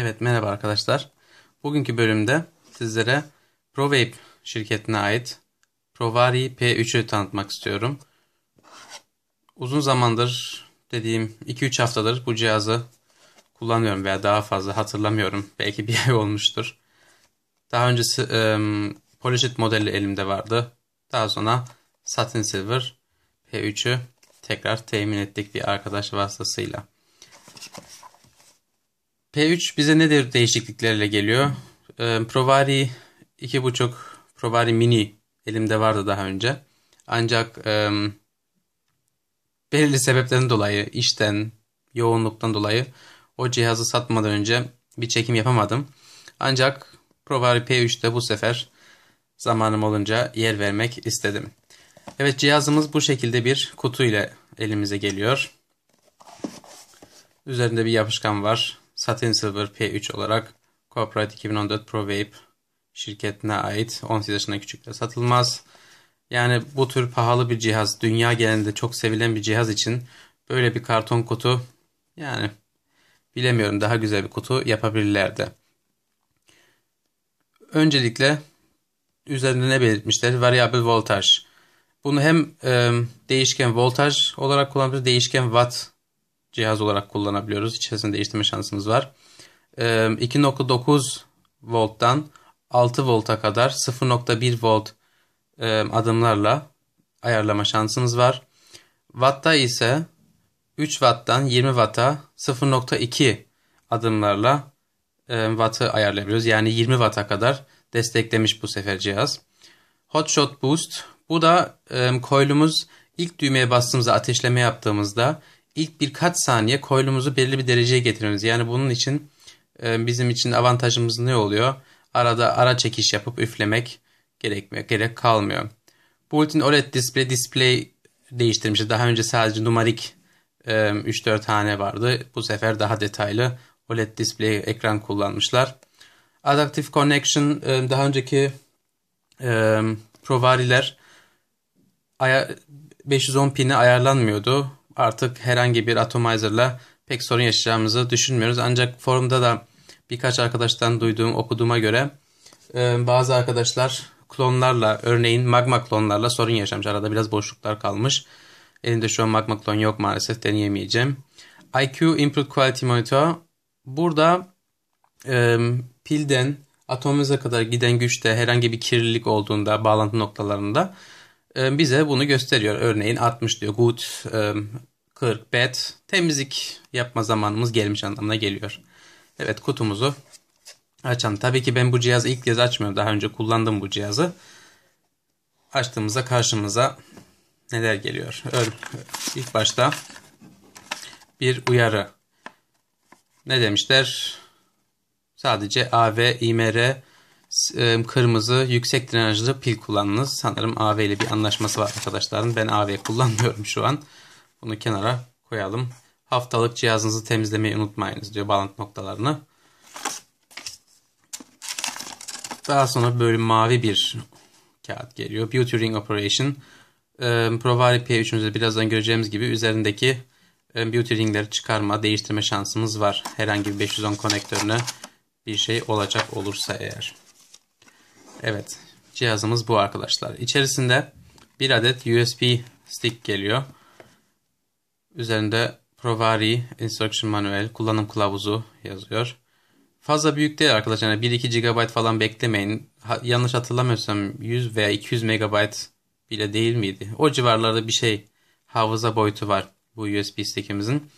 Evet merhaba arkadaşlar. Bugünkü bölümde sizlere ProVape şirketine ait Provari P3'ü tanıtmak istiyorum. Uzun zamandır dediğim 2-3 haftadır bu cihazı kullanıyorum veya daha fazla hatırlamıyorum. Belki bir ay olmuştur. Daha öncesi e, Polishit modeli elimde vardı. Daha sonra Satin Silver P3'ü tekrar temin ettik bir arkadaş vasıtasıyla. P3 bize nedir değişikliklerle geliyor? E, Provari 2.5 Provari Mini elimde vardı daha önce. Ancak e, belirli sebeplerin dolayı, işten, yoğunluktan dolayı o cihazı satmadan önce bir çekim yapamadım. Ancak Provari P3'te bu sefer zamanım olunca yer vermek istedim. Evet cihazımız bu şekilde bir kutu ile elimize geliyor. Üzerinde bir yapışkan var. Satin Silver P3 olarak Copyright 2014 Pro Vape şirketine ait 18 yaşına küçükler satılmaz. Yani bu tür pahalı bir cihaz, dünya genelinde çok sevilen bir cihaz için böyle bir karton kutu yani bilemiyorum daha güzel bir kutu yapabilirlerdi. Öncelikle üzerinde ne belirtmişler? Variable voltaj. Bunu hem e, değişken voltaj olarak kullanabilir, değişken watt cihaz olarak kullanabiliyoruz. İçerisinde değiştirme şansımız var. 2.9 ee, volttan 6 volta kadar 0.1 volt e, adımlarla ayarlama şansımız var. Watt'ta ise 3 watt'tan 20 watt'a 0.2 adımlarla e, watt'ı ayarlayabiliyoruz. Yani 20 watt'a kadar desteklemiş bu sefer cihaz. Hotshot Boost. Bu da e, ilk düğmeye bastığımızda ateşleme yaptığımızda ilk birkaç saniye coil'umuzu belli bir dereceye getirmemiz. Yani bunun için e, bizim için avantajımız ne oluyor? Arada ara çekiş yapıp üflemek gerekmiyor, gerek kalmıyor. Bulletin OLED display display değiştirmişti. Daha önce sadece numarik 3-4 e, tane vardı. Bu sefer daha detaylı OLED display ekran kullanmışlar. Adaptive Connection e, daha önceki Provariler 510 pini ayarlanmıyordu artık herhangi bir atomizer'la pek sorun yaşayacağımızı düşünmüyoruz. Ancak forumda da birkaç arkadaştan duyduğum, okuduğuma göre e, bazı arkadaşlar klonlarla örneğin magma klonlarla sorun yaşamış. Arada biraz boşluklar kalmış. Elimde şu an magma klon yok maalesef deneyemeyeceğim. IQ Input Quality Monitor burada e, pilden atomize kadar giden güçte herhangi bir kirlilik olduğunda bağlantı noktalarında e, bize bunu gösteriyor. Örneğin 60 diyor good e, 40 bed temizlik yapma zamanımız gelmiş anlamına geliyor. Evet kutumuzu açalım. Tabii ki ben bu cihazı ilk kez açmıyorum. Daha önce kullandım bu cihazı. Açtığımızda karşımıza neler geliyor? İlk başta bir uyarı. Ne demişler? Sadece AV, IMR, e, kırmızı yüksek drenajlı pil kullanınız. Sanırım AV ile bir anlaşması var arkadaşların. Ben AV kullanmıyorum şu an. Bunu kenara koyalım. Haftalık cihazınızı temizlemeyi unutmayınız diyor bağlantı noktalarını. Daha sonra böyle mavi bir kağıt geliyor. Beauty Ring Operation. E, ee, Provari P3'ümüzde birazdan göreceğimiz gibi üzerindeki e, Beauty Ring'leri çıkarma, değiştirme şansımız var. Herhangi bir 510 konektörüne bir şey olacak olursa eğer. Evet cihazımız bu arkadaşlar. İçerisinde bir adet USB stick geliyor. Üzerinde Provari Instruction Manual kullanım kılavuzu yazıyor. Fazla büyük değil arkadaşlar. Yani 1-2 GB falan beklemeyin. Ha, yanlış hatırlamıyorsam 100 veya 200 MB bile değil miydi? O civarlarda bir şey hafıza boyutu var bu USB stick'imizin.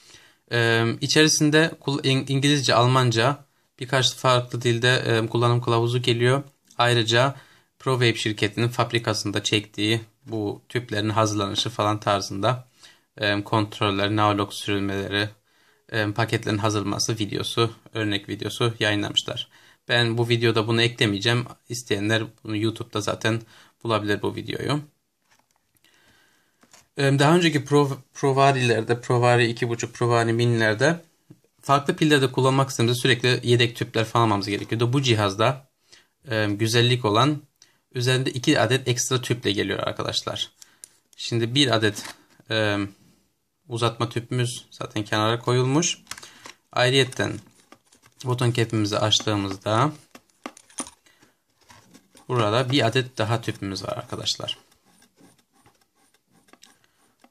Ee, içerisinde İngilizce, Almanca birkaç farklı dilde e, kullanım kılavuzu geliyor. Ayrıca ProVape şirketinin fabrikasında çektiği bu tüplerin hazırlanışı falan tarzında kontrolleri, kontroller, navlog sürülmeleri, paketlerin hazırlanması videosu, örnek videosu yayınlamışlar. Ben bu videoda bunu eklemeyeceğim. İsteyenler bunu YouTube'da zaten bulabilir bu videoyu. Daha önceki Pro, Provarilerde, Provari 2.5, Provari minilerde farklı pillerde kullanmak istediğimizde sürekli yedek tüpler falan almamız gerekiyordu. Bu cihazda güzellik olan üzerinde 2 adet ekstra tüple geliyor arkadaşlar. Şimdi 1 adet uzatma tüpümüz zaten kenara koyulmuş. Ayrıyetten buton kepimizi açtığımızda burada bir adet daha tüpümüz var arkadaşlar.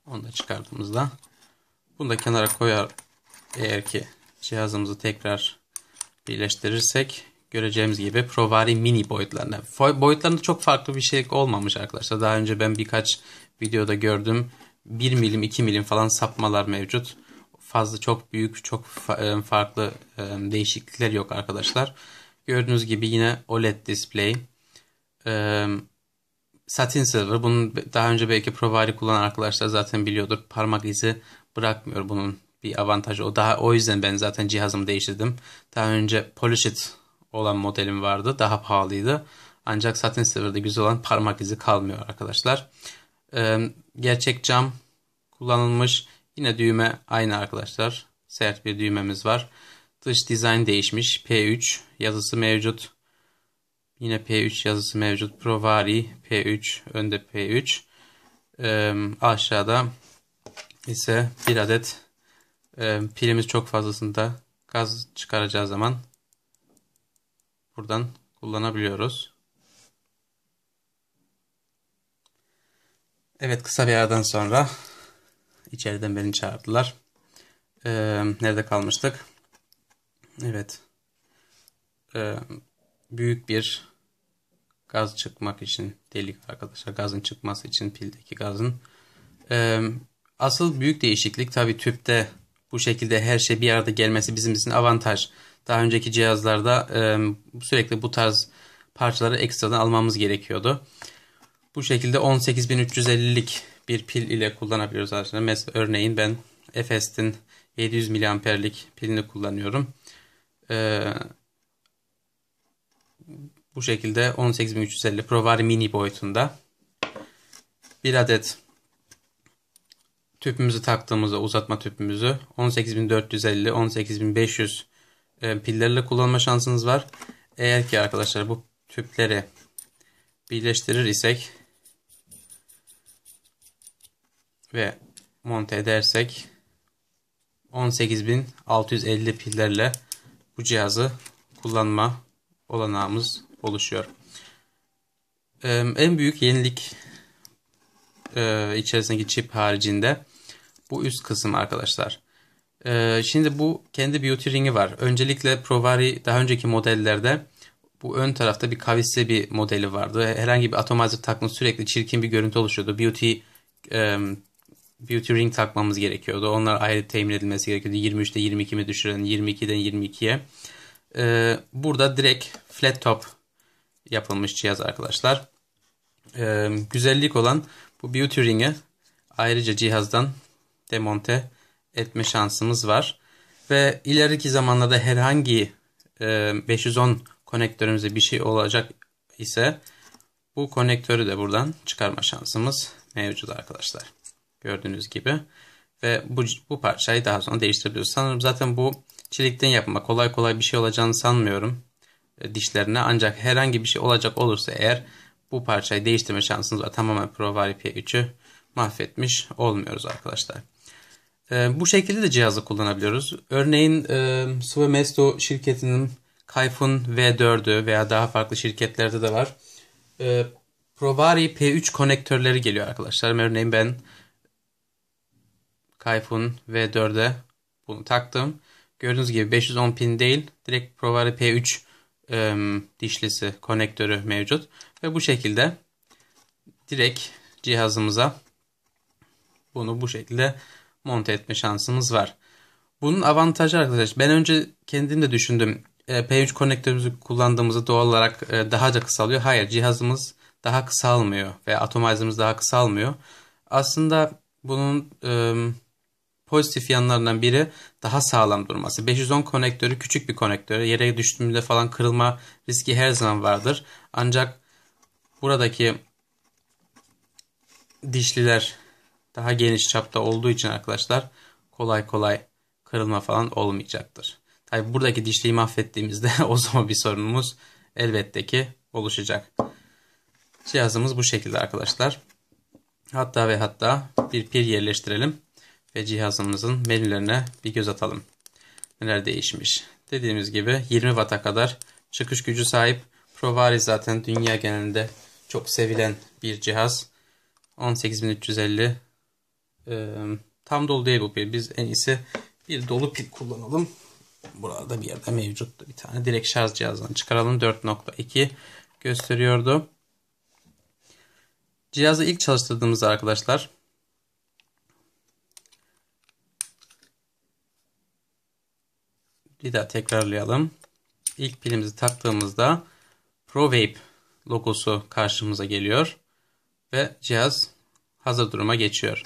Onu da çıkardığımızda bunu da kenara koyar eğer ki cihazımızı tekrar birleştirirsek göreceğimiz gibi Provari mini boyutlarına. Boyutlarında çok farklı bir şey olmamış arkadaşlar. Daha önce ben birkaç videoda gördüm. 1 milim 2 milim falan sapmalar mevcut. Fazla çok büyük çok e, farklı e, değişiklikler yok arkadaşlar. Gördüğünüz gibi yine OLED display. E, satin Silver bunun daha önce belki Provari kullanan arkadaşlar zaten biliyordur. Parmak izi bırakmıyor bunun bir avantajı. O daha o yüzden ben zaten cihazımı değiştirdim. Daha önce polished olan modelim vardı. Daha pahalıydı. Ancak Satin Silver'da güzel olan parmak izi kalmıyor arkadaşlar gerçek cam kullanılmış. Yine düğme aynı arkadaşlar. Sert bir düğmemiz var. Dış dizayn değişmiş. P3 yazısı mevcut. Yine P3 yazısı mevcut. Provari P3. Önde P3. Ee, aşağıda ise bir adet e, pilimiz çok fazlasında gaz çıkaracağı zaman buradan kullanabiliyoruz. Evet kısa bir aradan sonra içeriden beni çağırdılar. Ee, nerede kalmıştık? Evet. Ee, büyük bir gaz çıkmak için delik arkadaşlar. Gazın çıkması için pildeki gazın. Ee, asıl büyük değişiklik tabii tüpte bu şekilde her şey bir arada gelmesi bizim için avantaj. Daha önceki cihazlarda e, sürekli bu tarz parçaları ekstradan almamız gerekiyordu. Bu şekilde 18350'lik bir pil ile kullanabiliyoruz aslında. Mesela örneğin ben Efest'in 700 miliamperlik pilini kullanıyorum. Ee, bu şekilde 18350 Provar mini boyutunda bir adet tüpümüzü taktığımızda uzatma tüpümüzü 18450 18500 e, pillerle kullanma şansınız var. Eğer ki arkadaşlar bu tüpleri birleştirir isek ve monte edersek 18.650 pillerle bu cihazı kullanma olanağımız oluşuyor. en büyük yenilik e, içerisindeki çip haricinde bu üst kısım arkadaşlar. E, şimdi bu kendi beauty ringi var. Öncelikle Provari daha önceki modellerde bu ön tarafta bir kavisli bir modeli vardı. Herhangi bir atomizer takma sürekli çirkin bir görüntü oluşuyordu. Beauty beauty ring takmamız gerekiyordu. Onlar ayrı temin edilmesi gerekiyordu. 23'te 22 mi düşürelim? 22'den 22'ye. Ee, burada direkt flat top yapılmış cihaz arkadaşlar. Ee, güzellik olan bu beauty ring'i ayrıca cihazdan demonte etme şansımız var. Ve ileriki zamanlarda herhangi e, 510 konektörümüzde bir şey olacak ise bu konektörü de buradan çıkarma şansımız mevcut arkadaşlar. Gördüğünüz gibi. Ve bu, bu parçayı daha sonra değiştirebiliyoruz. Sanırım zaten bu çelikten yapma kolay kolay bir şey olacağını sanmıyorum e, dişlerine. Ancak herhangi bir şey olacak olursa eğer bu parçayı değiştirme şansınız var. Tamamen Provari P3'ü mahvetmiş olmuyoruz arkadaşlar. E, bu şekilde de cihazı kullanabiliyoruz. Örneğin e, Suve Mesto şirketinin Kayfun V4'ü veya daha farklı şirketlerde de var. E, Provari P3 konektörleri geliyor arkadaşlar. Örneğin ben Kayfun V4'e bunu taktım. Gördüğünüz gibi 510 pin değil. Direkt Provari P3 e, dişlisi konektörü mevcut. Ve bu şekilde direkt cihazımıza bunu bu şekilde monte etme şansımız var. Bunun avantajı arkadaşlar ben önce kendim de düşündüm. P3 konektörümüzü kullandığımızda doğal olarak daha da kısalıyor. Hayır cihazımız daha kısalmıyor veya atomizimiz daha kısalmıyor. Aslında bunun Pozitif yanlarından biri daha sağlam durması. 510 konektörü küçük bir konektör. Yere düştüğümüzde falan kırılma riski her zaman vardır. Ancak buradaki dişliler daha geniş çapta olduğu için arkadaşlar kolay kolay kırılma falan olmayacaktır. Tabi buradaki dişliyi mahvettiğimizde o zaman bir sorunumuz elbette ki oluşacak. Cihazımız bu şekilde arkadaşlar. Hatta ve hatta bir pil yerleştirelim ve cihazımızın menülerine bir göz atalım. Neler değişmiş? Dediğimiz gibi 20 Watt'a kadar çıkış gücü sahip. Provari zaten dünya genelinde çok sevilen bir cihaz. 18350 ee, tam dolu değil bu pil. Biz en iyisi bir dolu pil kullanalım. Burada bir yerde mevcuttu bir tane. Direkt şarj cihazından çıkaralım. 4.2 gösteriyordu. Cihazı ilk çalıştırdığımızda arkadaşlar Bir daha tekrarlayalım. İlk pilimizi taktığımızda ProVape logosu karşımıza geliyor ve cihaz hazır duruma geçiyor.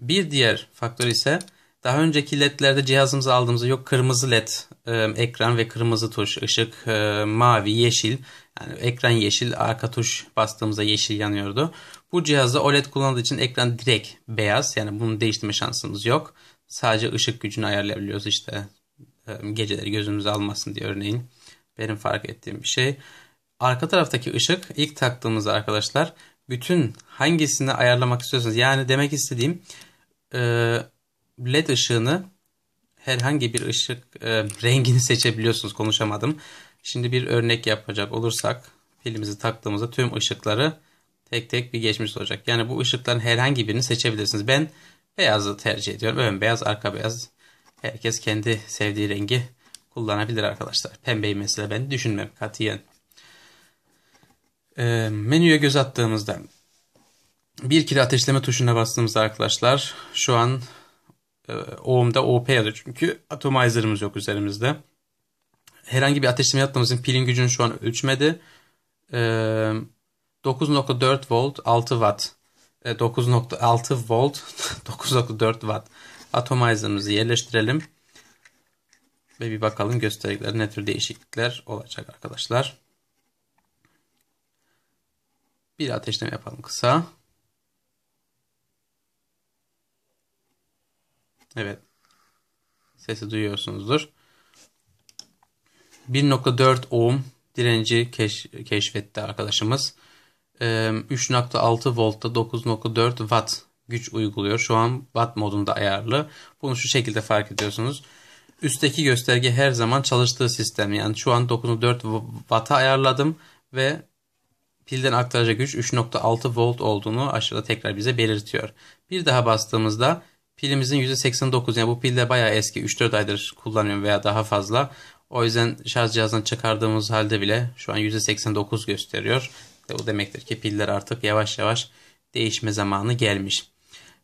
Bir diğer faktör ise daha önceki ledlerde cihazımızı aldığımızda yok kırmızı led e, ekran ve kırmızı tuş, ışık e, mavi, yeşil. Yani ekran yeşil, arka tuş bastığımızda yeşil yanıyordu. Bu cihazda OLED kullanıldığı için ekran direkt beyaz. Yani bunu değiştirme şansımız yok. Sadece ışık gücünü ayarlayabiliyoruz işte geceleri gözümüzü almasın diye örneğin benim fark ettiğim bir şey. Arka taraftaki ışık ilk taktığımızda arkadaşlar bütün hangisini ayarlamak istiyorsunuz yani demek istediğim e, led ışığını herhangi bir ışık e, rengini seçebiliyorsunuz konuşamadım. Şimdi bir örnek yapacak olursak pilimizi taktığımızda tüm ışıkları tek tek bir geçmiş olacak. Yani bu ışıkların herhangi birini seçebilirsiniz. Ben beyazı tercih ediyorum. Ön beyaz, arka beyaz herkes kendi sevdiği rengi kullanabilir arkadaşlar. Pembeyi mesela ben düşünmem katiyen. E, menüye göz attığımızda bir kere ateşleme tuşuna bastığımızda arkadaşlar şu an e, ohm'da OP yazıyor. Çünkü atomizer'ımız yok üzerimizde. Herhangi bir ateşleme yaptığımızın pilin gücünü şu an ölçmedi. E, ee, 9.4 volt 6 watt. E, 9.6 volt 9.4 watt. Atomizer'ımızı yerleştirelim. Ve bir bakalım göstergeler ne tür değişiklikler olacak arkadaşlar. Bir ateşleme yapalım kısa. Evet. Sesi duyuyorsunuzdur. 1.4 ohm direnci keş keşfetti arkadaşımız. 3.6 ee, voltta 9.4 watt güç uyguluyor. Şu an watt modunda ayarlı. Bunu şu şekilde fark ediyorsunuz. Üstteki gösterge her zaman çalıştığı sistem. Yani şu an 9.4 watt'a ayarladım ve pilden aktaracak güç 3.6 volt olduğunu aşağıda tekrar bize belirtiyor. Bir daha bastığımızda pilimizin %89 yani bu pil bayağı eski 3-4 aydır kullanıyorum veya daha fazla. O yüzden şarj cihazından çıkardığımız halde bile şu an %89 gösteriyor. Bu demektir ki piller artık yavaş yavaş değişme zamanı gelmiş.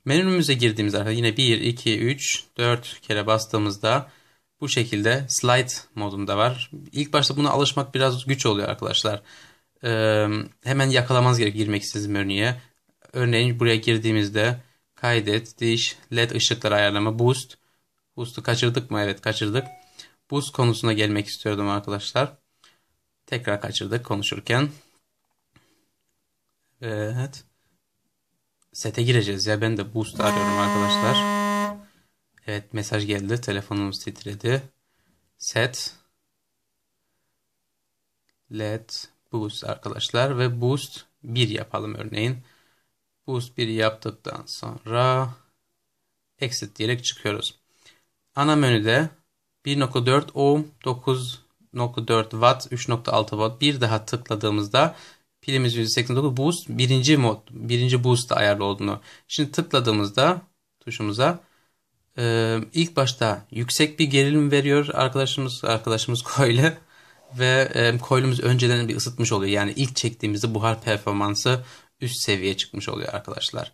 Menümüze girdiğimiz arkadaşlar yine 1, 2, 3, 4 kere bastığımızda bu şekilde slide modunda var. İlk başta buna alışmak biraz güç oluyor arkadaşlar. Ee, hemen yakalamanız gerek girmek istediğiniz menüye. Örneğin buraya girdiğimizde kaydet, diş, led ışıkları ayarlama, boost. Boost'u kaçırdık mı? Evet kaçırdık. Boost konusuna gelmek istiyordum arkadaşlar. Tekrar kaçırdık konuşurken. Evet sete gireceğiz ya. Ben de boost arıyorum arkadaşlar. Evet mesaj geldi. Telefonumuz titredi. Set. Let boost arkadaşlar ve boost 1 yapalım örneğin. Boost 1 yaptıktan sonra exit diyerek çıkıyoruz. Ana menüde 1.4 ohm, 9.4 watt, 3.6 watt bir daha tıkladığımızda Pilimiz %89 boost birinci mod, birinci boost da ayarlı olduğunu. Şimdi tıkladığımızda tuşumuza e, ilk başta yüksek bir gerilim veriyor arkadaşımız arkadaşımız coil'i ve e, coil'imiz önceden bir ısıtmış oluyor. Yani ilk çektiğimizde buhar performansı üst seviyeye çıkmış oluyor arkadaşlar.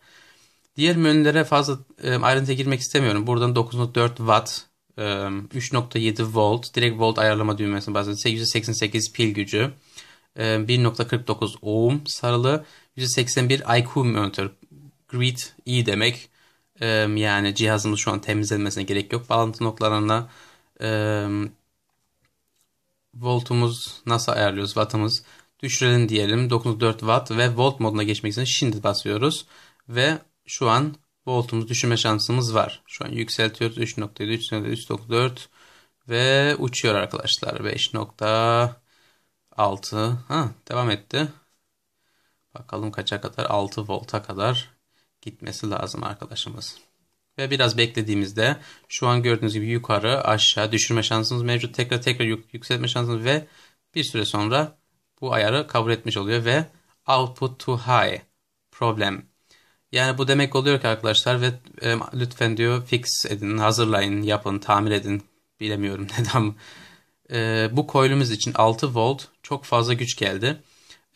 Diğer menülere fazla e, ayrıntıya girmek istemiyorum. Buradan 9.4 watt, e, 3.7 volt, direkt volt ayarlama düğmesine bazen %88 pil gücü, 1.49 ee, ohm sarılı 181 IQ monitör. Grid iyi e demek. Ee, yani cihazımız şu an temizlenmesine gerek yok. Bağlantı noktalarında e, voltumuz nasıl ayarlıyoruz? Wattımız düşürelim diyelim. 94 watt ve volt moduna geçmek için şimdi basıyoruz. Ve şu an voltumuz düşürme şansımız var. Şu an yükseltiyoruz. 3.7, 3.394 ve uçuyor arkadaşlar. 5. 6. Ha, devam etti. Bakalım kaça kadar? 6 volta kadar gitmesi lazım arkadaşımız. Ve biraz beklediğimizde şu an gördüğünüz gibi yukarı aşağı düşürme şansınız mevcut. Tekrar tekrar yük yükseltme şansınız ve bir süre sonra bu ayarı kabul etmiş oluyor ve output to high problem. Yani bu demek oluyor ki arkadaşlar ve e, lütfen diyor fix edin, hazırlayın, yapın, tamir edin. Bilemiyorum neden e, bu coil'ümüz için 6 volt çok fazla güç geldi.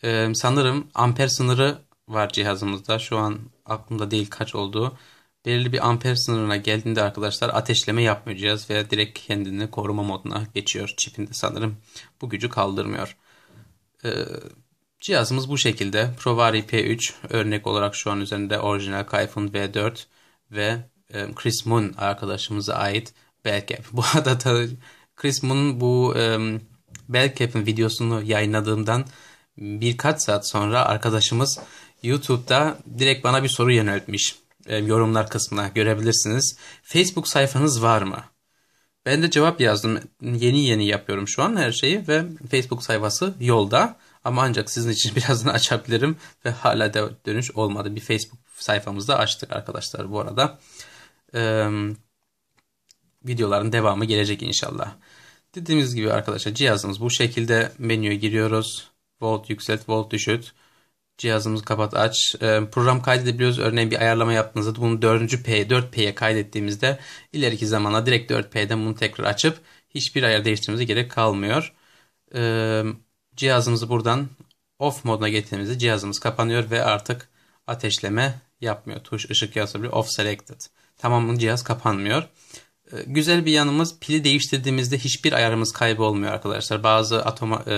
E, sanırım amper sınırı var cihazımızda. Şu an aklımda değil kaç olduğu. Belirli bir amper sınırına geldiğinde arkadaşlar ateşleme yapmayacağız veya direkt kendini koruma moduna geçiyor çipinde sanırım. Bu gücü kaldırmıyor. E, cihazımız bu şekilde. Provari P3 örnek olarak şu an üzerinde orijinal Kaifun V4 ve e, Chris Moon arkadaşımıza ait belki. Bu arada Chris bu e, Bellcap'in videosunu yayınladığımdan birkaç saat sonra arkadaşımız YouTube'da direkt bana bir soru yöneltmiş. E, yorumlar kısmına görebilirsiniz. Facebook sayfanız var mı? Ben de cevap yazdım. Yeni yeni yapıyorum şu an her şeyi ve Facebook sayfası yolda. Ama ancak sizin için birazdan açabilirim ve hala da dönüş olmadı. Bir Facebook sayfamızda açtık arkadaşlar bu arada. Ee, videoların devamı gelecek inşallah. Dediğimiz gibi arkadaşlar cihazımız bu şekilde menüye giriyoruz. Volt yükselt, volt düşüt Cihazımızı kapat aç. Ee, program kaydedebiliyoruz. Örneğin bir ayarlama yaptığınızda bunu 4. P, 4P'ye kaydettiğimizde ileriki zamana direkt 4P'den bunu tekrar açıp hiçbir ayar değiştirmemize gerek kalmıyor. Ee, cihazımızı buradan off moduna getirdiğimizde cihazımız kapanıyor ve artık ateşleme yapmıyor. Tuş ışık bir Off selected. Tamamın cihaz kapanmıyor. Ee, güzel bir yanımız pili değiştirdiğimizde hiçbir ayarımız kaybolmuyor arkadaşlar. Bazı atom e, e,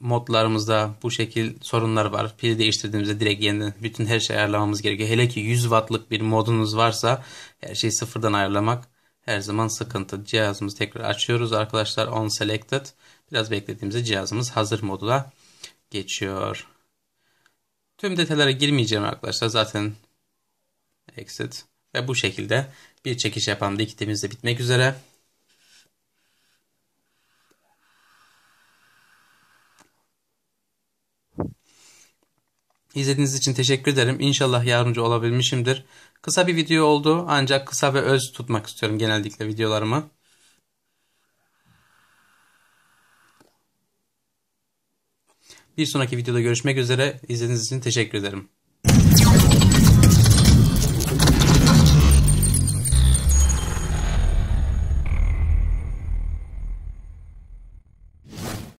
modlarımızda bu şekil sorunlar var. Pili değiştirdiğimizde direkt yeniden bütün her şeyi ayarlamamız gerekiyor. Hele ki 100 wattlık bir modunuz varsa her şeyi sıfırdan ayarlamak her zaman sıkıntı. Cihazımızı tekrar açıyoruz arkadaşlar on selected. Biraz beklediğimizde cihazımız hazır moduna geçiyor. Tüm detaylara girmeyeceğim arkadaşlar zaten exit ve bu şekilde bir çekiş yapan bir kitimiz de bitmek üzere. İzlediğiniz için teşekkür ederim. İnşallah yardımcı olabilmişimdir. Kısa bir video oldu ancak kısa ve öz tutmak istiyorum genellikle videolarımı. Bir sonraki videoda görüşmek üzere. İzlediğiniz için teşekkür ederim.